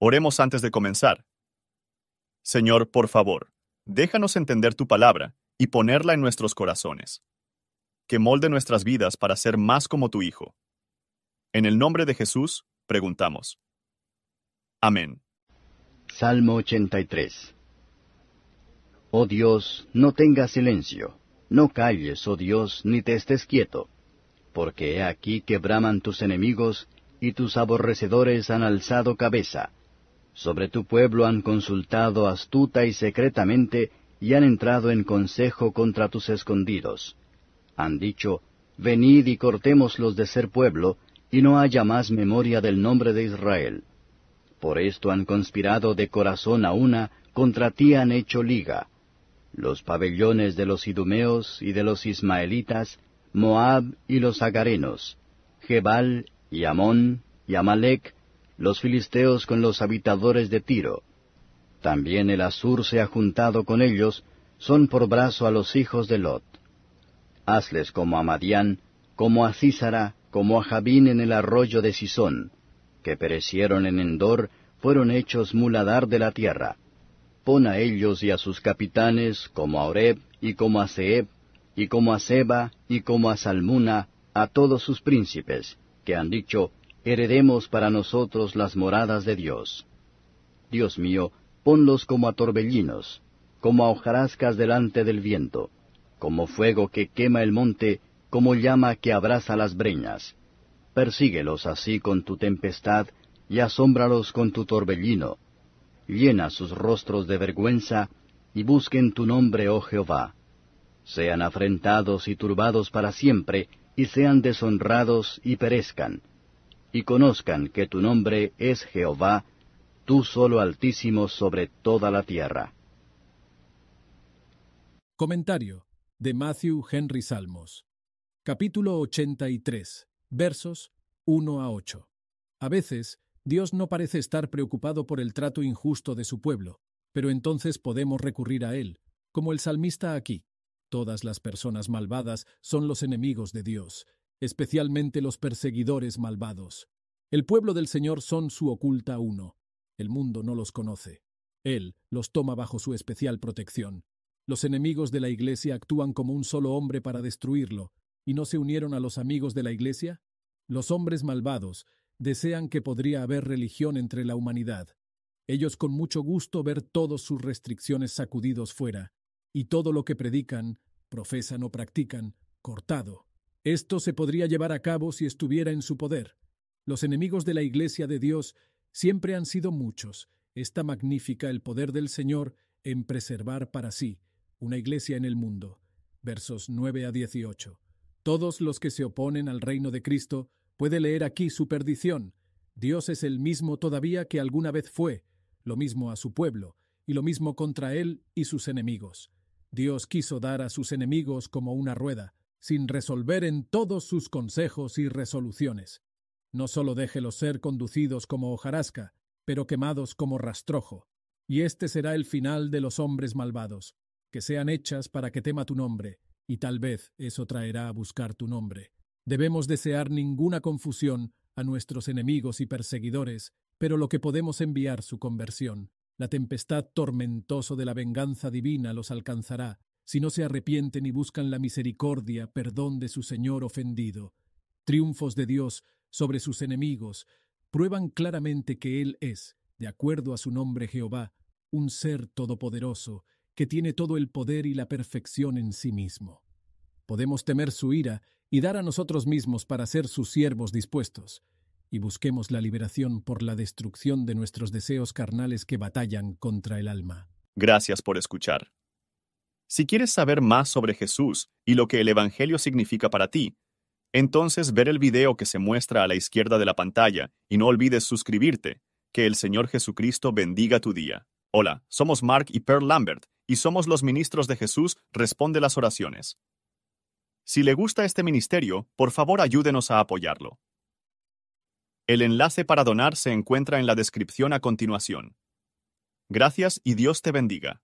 Oremos antes de comenzar. Señor, por favor, déjanos entender tu palabra y ponerla en nuestros corazones. Que molde nuestras vidas para ser más como tu Hijo. En el nombre de Jesús, preguntamos. Amén. Salmo 83 Oh Dios, no tengas silencio, no calles, oh Dios, ni te estés quieto, porque he aquí que braman tus enemigos, y tus aborrecedores han alzado cabeza sobre tu pueblo han consultado astuta y secretamente, y han entrado en consejo contra tus escondidos. Han dicho, Venid y cortémoslos de ser pueblo, y no haya más memoria del nombre de Israel. Por esto han conspirado de corazón a una, contra ti han hecho liga. Los pabellones de los idumeos y de los ismaelitas, Moab y los agarenos, Jebal y Amón y Amalek, los filisteos con los habitadores de Tiro. También el Azur se ha juntado con ellos, son por brazo a los hijos de Lot. Hazles como a Madián, como a Císara, como a Jabín en el arroyo de Sisón, que perecieron en Endor, fueron hechos muladar de la tierra. Pon a ellos y a sus capitanes, como a Oreb, y como a Seeb, y como a Seba, y como a Salmuna, a todos sus príncipes, que han dicho, heredemos para nosotros las moradas de Dios. Dios mío, ponlos como a torbellinos, como a hojarascas delante del viento, como fuego que quema el monte, como llama que abraza las breñas. Persíguelos así con tu tempestad, y asómbralos con tu torbellino. Llena sus rostros de vergüenza, y busquen tu nombre, oh Jehová. Sean afrentados y turbados para siempre, y sean deshonrados y perezcan y conozcan que tu nombre es Jehová, tú solo altísimo sobre toda la tierra. Comentario de Matthew Henry Salmos, capítulo 83, versos 1 a 8. A veces, Dios no parece estar preocupado por el trato injusto de su pueblo, pero entonces podemos recurrir a Él, como el salmista aquí. Todas las personas malvadas son los enemigos de Dios, especialmente los perseguidores malvados. El pueblo del Señor son su oculta uno. El mundo no los conoce. Él los toma bajo su especial protección. Los enemigos de la Iglesia actúan como un solo hombre para destruirlo, y no se unieron a los amigos de la Iglesia? Los hombres malvados desean que podría haber religión entre la humanidad. Ellos con mucho gusto ver todas sus restricciones sacudidos fuera, y todo lo que predican, profesan o practican, cortado. Esto se podría llevar a cabo si estuviera en su poder. Los enemigos de la Iglesia de Dios siempre han sido muchos. Está magnífica el poder del Señor en preservar para sí una iglesia en el mundo. Versos 9 a 18. Todos los que se oponen al reino de Cristo puede leer aquí su perdición. Dios es el mismo todavía que alguna vez fue, lo mismo a su pueblo, y lo mismo contra él y sus enemigos. Dios quiso dar a sus enemigos como una rueda, sin resolver en todos sus consejos y resoluciones. No sólo déjelos ser conducidos como hojarasca, pero quemados como rastrojo. Y este será el final de los hombres malvados, que sean hechas para que tema tu nombre, y tal vez eso traerá a buscar tu nombre. Debemos desear ninguna confusión a nuestros enemigos y perseguidores, pero lo que podemos enviar su conversión. La tempestad tormentoso de la venganza divina los alcanzará, si no se arrepienten y buscan la misericordia, perdón de su Señor ofendido. Triunfos de Dios sobre sus enemigos prueban claramente que Él es, de acuerdo a su nombre Jehová, un ser todopoderoso, que tiene todo el poder y la perfección en sí mismo. Podemos temer su ira y dar a nosotros mismos para ser sus siervos dispuestos, y busquemos la liberación por la destrucción de nuestros deseos carnales que batallan contra el alma. Gracias por escuchar. Si quieres saber más sobre Jesús y lo que el Evangelio significa para ti, entonces ver el video que se muestra a la izquierda de la pantalla y no olvides suscribirte. Que el Señor Jesucristo bendiga tu día. Hola, somos Mark y Pearl Lambert y somos los ministros de Jesús Responde las Oraciones. Si le gusta este ministerio, por favor ayúdenos a apoyarlo. El enlace para donar se encuentra en la descripción a continuación. Gracias y Dios te bendiga.